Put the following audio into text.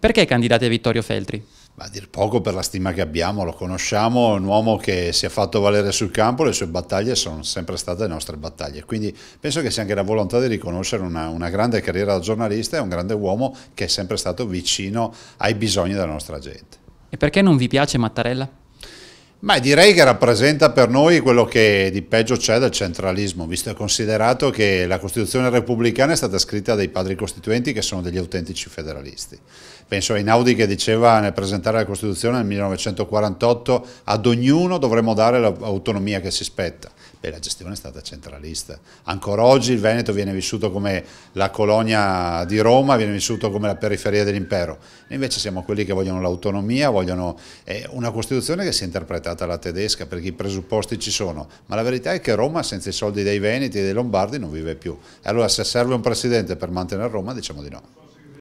Perché candidate Vittorio Feltri? Ma a dir poco per la stima che abbiamo, lo conosciamo, è un uomo che si è fatto valere sul campo, le sue battaglie sono sempre state le nostre battaglie, quindi penso che sia anche la volontà di riconoscere una, una grande carriera da giornalista e un grande uomo che è sempre stato vicino ai bisogni della nostra gente. E perché non vi piace Mattarella? Ma direi che rappresenta per noi quello che di peggio c'è del centralismo, visto e considerato che la Costituzione repubblicana è stata scritta dai padri costituenti che sono degli autentici federalisti. Penso a Inaudi che diceva nel presentare la Costituzione nel 1948 ad ognuno dovremmo dare l'autonomia che si spetta. Beh, la gestione è stata centralista. Ancora oggi il Veneto viene vissuto come la colonia di Roma, viene vissuto come la periferia dell'impero. Invece siamo quelli che vogliono l'autonomia, vogliono eh, una Costituzione che si interpreta portata alla tedesca perché i presupposti ci sono, ma la verità è che Roma senza i soldi dei Veneti e dei Lombardi non vive più. E allora se serve un presidente per mantenere Roma diciamo di no.